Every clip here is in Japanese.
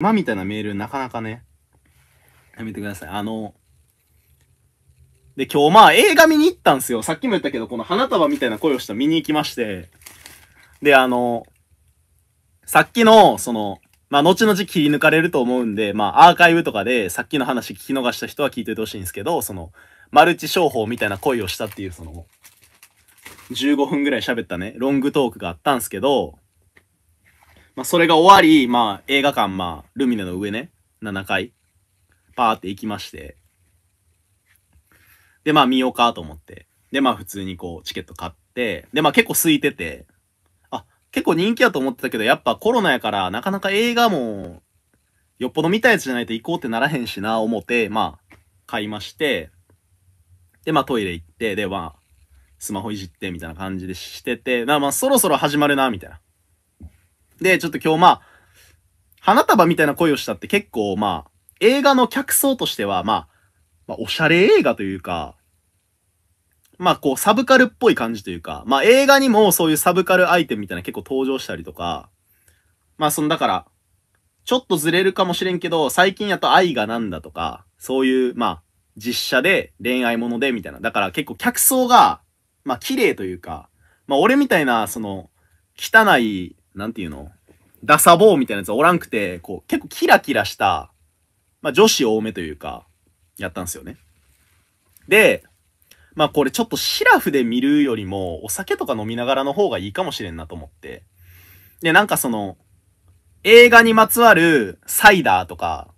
まみたいなメールなかなかね、やめてください。あの、で、今日まあ映画見に行ったんすよ。さっきも言ったけど、この花束みたいな声をした見に行きまして、で、あの、さっきの、その、まあ、後々切り抜かれると思うんで、まあ、アーカイブとかで、さっきの話聞き逃した人は聞いといてほしいんですけど、その、マルチ商法みたいな恋をしたっていう、その、15分ぐらい喋ったね、ロングトークがあったんすけど、まあ、それが終わり、まあ、映画館、まあ、ルミネの上ね、7階、パーって行きまして、で、まあ、見ようかと思って、で、まあ、普通にこう、チケット買って、で、まあ、結構空いてて、あ、結構人気やと思ってたけど、やっぱコロナやから、なかなか映画も、よっぽど見たやつじゃないと行こうってならへんしな、思って、まあ、買いまして、で、まあ、トイレ行って、で、まあ、スマホいじって、みたいな感じでしてて、まあ、そろそろ始まるな、みたいな。で、ちょっと今日まあ、花束みたいな恋をしたって結構まあ、映画の客層としてはまあ、まあ、おしゃれ映画というか、まあこう、サブカルっぽい感じというか、まあ映画にもそういうサブカルアイテムみたいな結構登場したりとか、まあそのだから、ちょっとずれるかもしれんけど、最近やと愛がなんだとか、そういう、まあ、実写で恋愛ものでみたいな。だから結構客層が、まあ綺麗というか、まあ俺みたいな、その、汚いなんていうのダサボーみたいなやつおらんくて、こう、結構キラキラした、まあ女子多めというか、やったんですよね。で、まあこれちょっとシラフで見るよりも、お酒とか飲みながらの方がいいかもしれんなと思って。で、なんかその、映画にまつわるサイダーとか、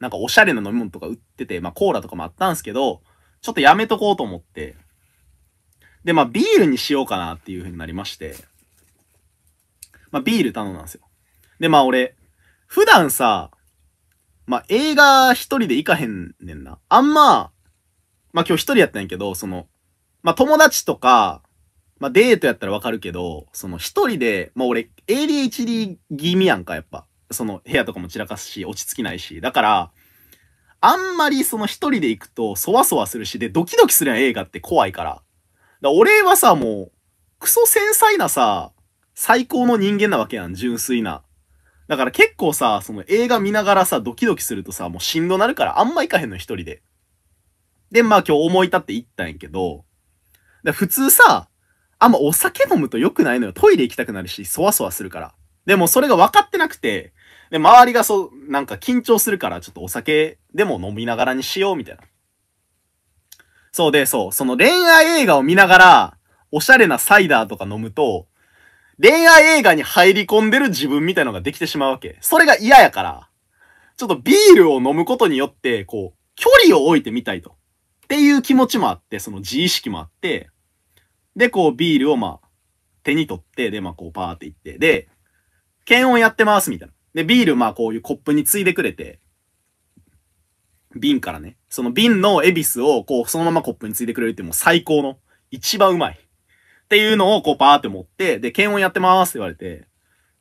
なんかおしゃれな飲み物とか売ってて、まあコーラとかもあったんですけど、ちょっとやめとこうと思って。で、まあビールにしようかなっていう風になりまして。まあ、ビール頼んだんですよ。で、まあ俺、普段さ、まあ、映画一人で行かへんねんな。あんま、まあ、今日一人やったんやけど、その、まあ、友達とか、まあ、デートやったらわかるけど、その一人で、まあ、俺、ADHD 気味やんか、やっぱ。その部屋とかも散らかすし、落ち着きないし。だから、あんまりその一人で行くと、そわそわするし、で、ドキドキするやん、映画って怖いから。だから俺はさ、もう、クソ繊細なさ、最高の人間なわけやん、純粋な。だから結構さ、その映画見ながらさ、ドキドキするとさ、もうしんどなるからあんま行かへんの、一人で。で、まあ今日思い立って行ったんやけど、普通さ、あんまお酒飲むと良くないのよ。トイレ行きたくなるし、そわそわするから。でもそれが分かってなくて、で、周りがそう、なんか緊張するから、ちょっとお酒でも飲みながらにしよう、みたいな。そうで、そう、その恋愛映画を見ながら、おしゃれなサイダーとか飲むと、恋愛映画に入り込んでる自分みたいのができてしまうわけ。それが嫌やから、ちょっとビールを飲むことによって、こう、距離を置いてみたいと。っていう気持ちもあって、その自意識もあって、で、こう、ビールをまあ、手に取って、で、まあ、こう、パーっていって、で、検温やってます、みたいな。で、ビール、まあ、こういうコップについでくれて、瓶からね、その瓶のエビスをこう、そのままコップについでくれるってもう最高の、一番うまい。っていうのをこうパーって持って、で、検温やってますって言われて、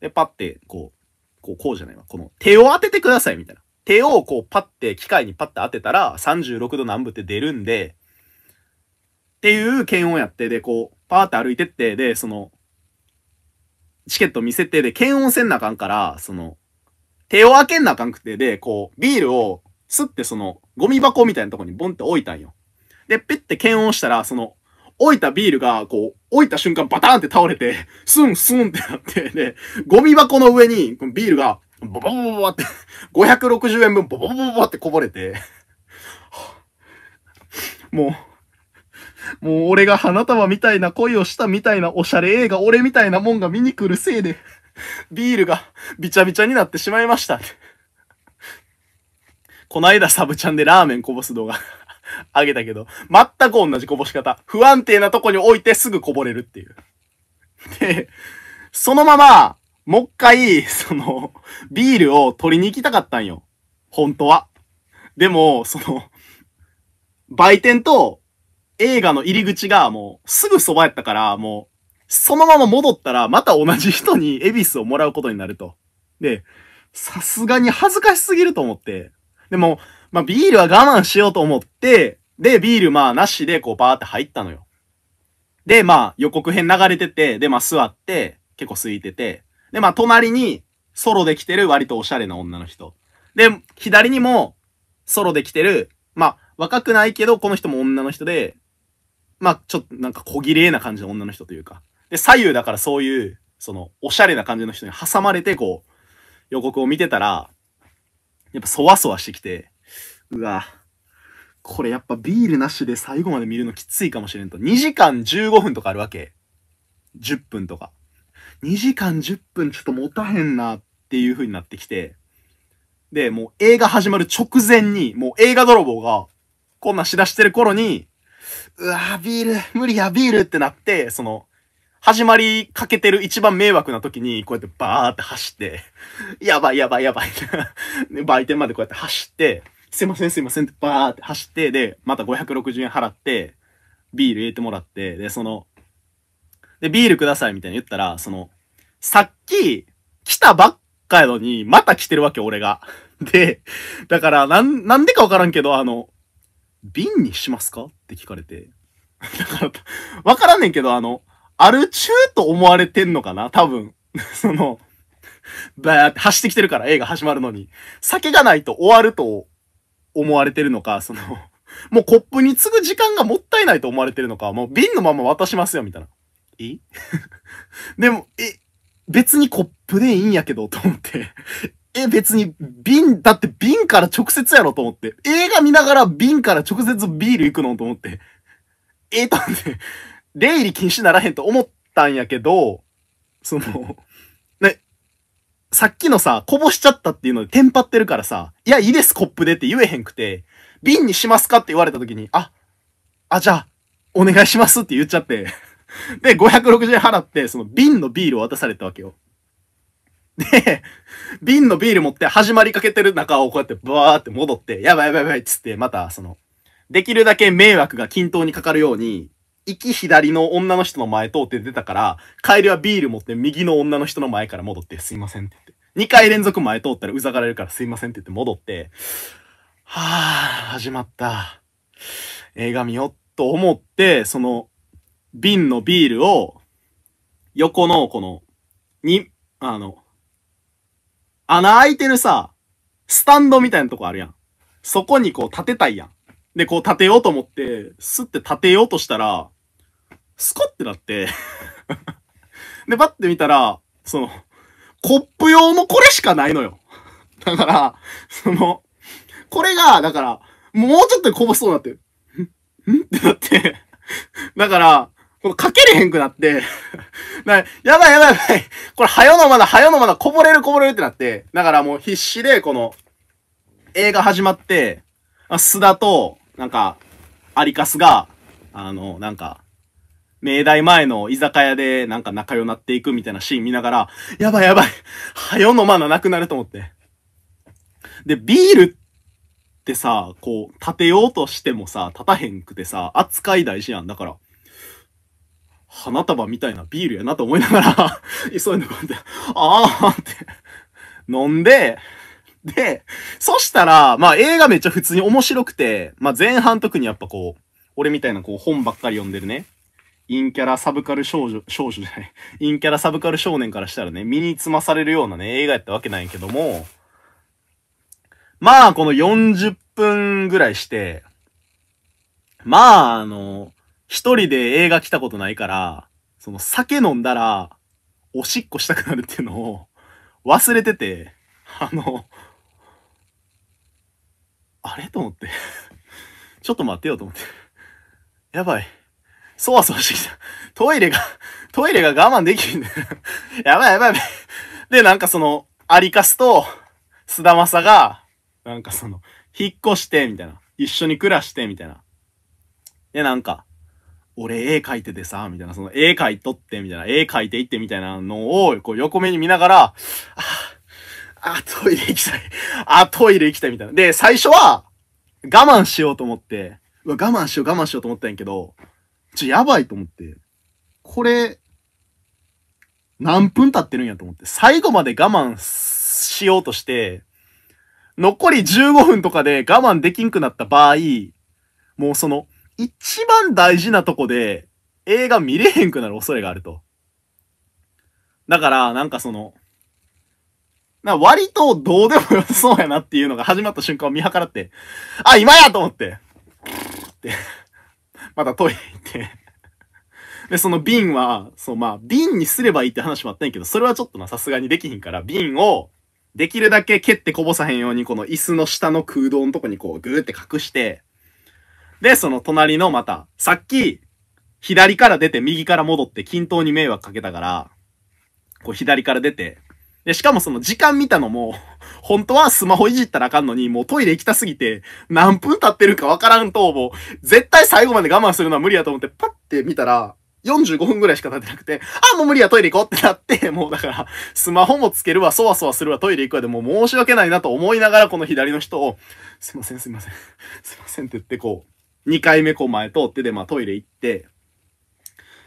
で、パってこう、こう、こうじゃないわ。この手を当ててくださいみたいな。手をこうパって機械にパって当てたら36度南部って出るんで、っていう検温やって、で、こう、パーって歩いてって、で、その、チケット見せて、で、検温せんなあかんから、その、手を開けんなあかんくて、で、こう、ビールを、すってその、ゴミ箱みたいなとこにボンって置いたんよ。で、ぺって検温したら、その、置いたビールが、こう、置いた瞬間バターンって倒れて、スンスンってなって、で、ゴミ箱の上に、ビールが、ボボボボボって、560円分ボボボボボってこぼれて、もう、もう俺が花束みたいな恋をしたみたいなおしゃれ映画、俺みたいなもんが見に来るせいで、ビールがびちゃびちゃになってしまいました。こないだサブチャンでラーメンこぼす動画。あげたけど、全く同じこぼし方。不安定なとこに置いてすぐこぼれるっていう。で、そのまま、もう一回、その、ビールを取りに行きたかったんよ。本当は。でも、その、売店と映画の入り口がもうすぐそばやったから、もう、そのまま戻ったら、また同じ人に恵比寿をもらうことになると。で、さすがに恥ずかしすぎると思って。でも、まあ、ビールは我慢しようと思って、で、ビールまあ、なしで、こう、バーって入ったのよ。で、まあ、予告編流れてて、で、まあ、座って、結構空いてて、で、まあ、隣に、ソロで来てる割とおしゃれな女の人。で、左にも、ソロで来てる、まあ、若くないけど、この人も女の人で、まあ、ちょっとなんか小綺麗な感じの女の人というか。で、左右だからそういう、その、おしゃれな感じの人に挟まれて、こう、予告を見てたら、やっぱそわそわしてきて、うわ。これやっぱビールなしで最後まで見るのきついかもしれんと。2時間15分とかあるわけ。10分とか。2時間10分ちょっと持たへんなっていう風になってきて。で、もう映画始まる直前に、もう映画泥棒が、こんなしだしてる頃に、うわビール、無理や、ビールってなって、その、始まりかけてる一番迷惑な時に、こうやってバーって走って、やばいやばいやばい 売店までこうやって走って、すいませんすいませんってバーって走って、で、また560円払って、ビール入れてもらって、で、その、で、ビールくださいみたいに言ったら、その、さっき、来たばっかやのに、また来てるわけ、俺が。で、だから、なん、なんでかわからんけど、あの、瓶にしますかって聞かれて。だから、わからんねんけど、あの、アル中と思われてんのかな多分。その、バーって走ってきてるから、映画始まるのに。酒がないと終わると思われてるのか、その もうコップに次ぐ時間がもったいないと思われてるのか、もう瓶のまま渡しますよ、みたいな。え でも、え、別にコップでいいんやけど、と思ってえ、別に瓶、だって瓶から直接やろと思って。映画見ながら瓶から直接ビール行くのと思って。えー、と思って、出 入り禁止ならへんと思ったんやけど、そのさっきのさ、こぼしちゃったっていうのでテンパってるからさ、いや、いいです、コップでって言えへんくて、瓶にしますかって言われた時に、あ、あ、じゃあ、お願いしますって言っちゃってで、560円払って、その瓶のビールを渡されたわけよ。で、瓶のビール持って始まりかけてる中をこうやってバーって戻って、やばいやばいやばいっつって、またその、できるだけ迷惑が均等にかかるように、行き左の女の人の前通って出たから、帰りはビール持って右の女の人の前から戻って、すいませんって言って。2回連続前通ったらうざがられるからすいませんって言って戻って、はぁ、始まった。映画見よっと思って、その、瓶のビールを、横のこの、に、あの、穴開いてるさ、スタンドみたいなとこあるやん。そこにこう立てたいやん。で、こう立てようと思って、スって立てようとしたら、スコってなって で、ばッて見たら、その、コップ用のこれしかないのよ。だから、その、これが、だから、もうちょっとこぼしそうになってる。んってなってだから、このかけれへんくなってな、やばいやばいやばい。これ、はよのまだ、はよのまだ、こぼれるこぼれるってなって、だからもう必死で、この、映画始まって、あ須田と、なんか、アリカスが、あの、なんか、明大前の居酒屋でなんか仲良くなっていくみたいなシーン見ながら、やばいやばい、はよ飲まななくなると思って。で、ビールってさ、こう、立てようとしてもさ、立たへんくてさ、扱い大事やん。だから、花束みたいなビールやなと思いながら 急いでこうやって、あーって飲んで、で、そしたら、まあ映画めっちゃ普通に面白くて、まあ前半特にやっぱこう、俺みたいなこう本ばっかり読んでるね、陰キャラサブカル少女、少女じゃない陰キャラサブカル少年からしたらね、身につまされるようなね、映画やったわけなんやけども、まあ、この40分ぐらいして、まあ、あの、一人で映画来たことないから、その酒飲んだら、おしっこしたくなるっていうのを忘れてて、あの、あれと思って ちょっと待ってよと思ってやばい。そわそわしてきた。トイレが、トイレが我慢できんだよ。やばいやばいやばい。で、なんかその、アリカスと、菅田正が、なんかその、引っ越して、みたいな。一緒に暮らして、みたいな。で、なんか、俺絵描いててさ、みたいな、その絵描いとって、みたいな、絵描いていって、みたいなのを、こう横目に見ながら、あ、あ、トイレ行きたい。あ、トイレ行きたい、みたいな。で、最初は、我慢しようと思って、うわ、我慢しよう、我慢しようと思ったんやけど、ちょ、やばいと思って、これ、何分経ってるんやと思って、最後まで我慢しようとして、残り15分とかで我慢できんくなった場合、もうその、一番大事なとこで映画見れへんくなる恐れがあると。だから、なんかその、な割とどうでもよそうやなっていうのが始まった瞬間を見計らって、あ、今やと思って、って。またトイレ行ってで、その瓶は、そう、まあ、瓶にすればいいって話もあったんやけど、それはちょっとな、さすがにできひんから、瓶を、できるだけ蹴ってこぼさへんように、この椅子の下の空洞のとこにこう、ぐーって隠して、で、その隣のまた、さっき、左から出て右から戻って均等に迷惑かけたから、こう左から出て、で、しかもその時間見たのも、本当はスマホいじったらあかんのに、もうトイレ行きたすぎて、何分経ってるかわからんと、もう、絶対最後まで我慢するのは無理やと思って、パッて見たら、45分ぐらいしか経ってなくて、あ、もう無理や、トイレ行こうってなって、もうだから、スマホもつけるわ、そわそわするわ、トイレ行くわで、も申し訳ないなと思いながら、この左の人を、すいません、すいません、すいませんって言って、こう、2回目こう前通ってで、まあトイレ行って、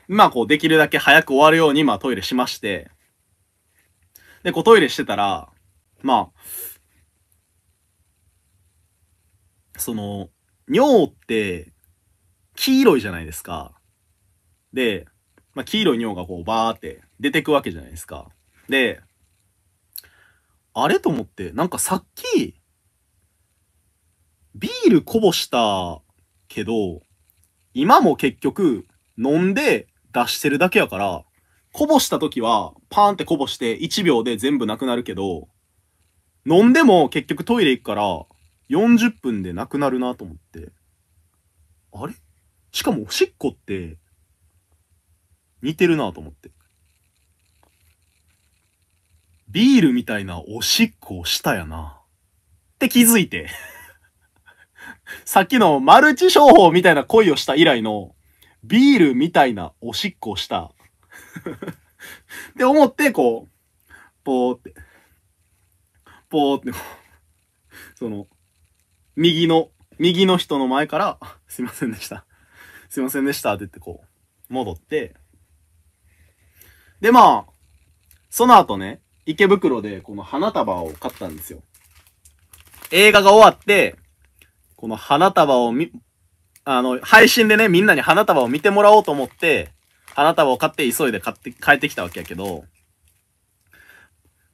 まあこう、できるだけ早く終わるように、まあトイレしまして、で、こうトイレしてたら、まあ、その、尿って黄色いじゃないですか。で、まあ、黄色い尿がこうバーって出てくわけじゃないですか。で、あれと思って、なんかさっき、ビールこぼしたけど、今も結局飲んで出してるだけやから、こぼした時はパーンってこぼして1秒で全部なくなるけど、飲んでも結局トイレ行くから、40分でなくなるなと思って。あれしかもおしっこって、似てるなと思って。ビールみたいなおしっこをしたやな。って気づいて さっきのマルチ商法みたいな恋をした以来の、ビールみたいなおしっこをしたって思って、こう、ぽーって、ぽーって、その、右の、右の人の前から、すいませんでした。すいませんでしたって言ってこう、戻って、で、まあ、その後ね、池袋でこの花束を買ったんですよ。映画が終わって、この花束をみ、あの、配信でね、みんなに花束を見てもらおうと思って、花束を買って急いで買って、帰ってきたわけやけど、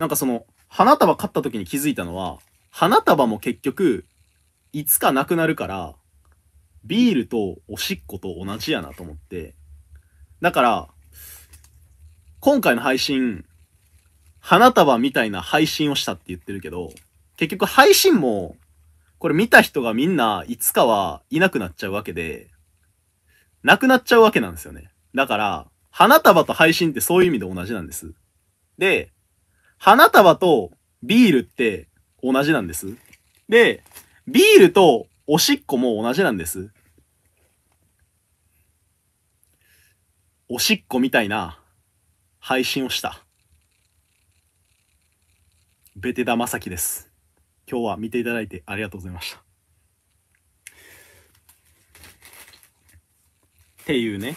なんかその、花束買った時に気づいたのは、花束も結局、いつかなくなるから、ビールとおしっこと同じやなと思って。だから、今回の配信、花束みたいな配信をしたって言ってるけど、結局配信も、これ見た人がみんないつかはいなくなっちゃうわけで、なくなっちゃうわけなんですよね。だから、花束と配信ってそういう意味で同じなんです。で、花束とビールって同じなんです。で、ビールとおしっこも同じなんです。おしっこみたいな配信をした。ベテダマサキです。今日は見ていただいてありがとうございました。っていうね。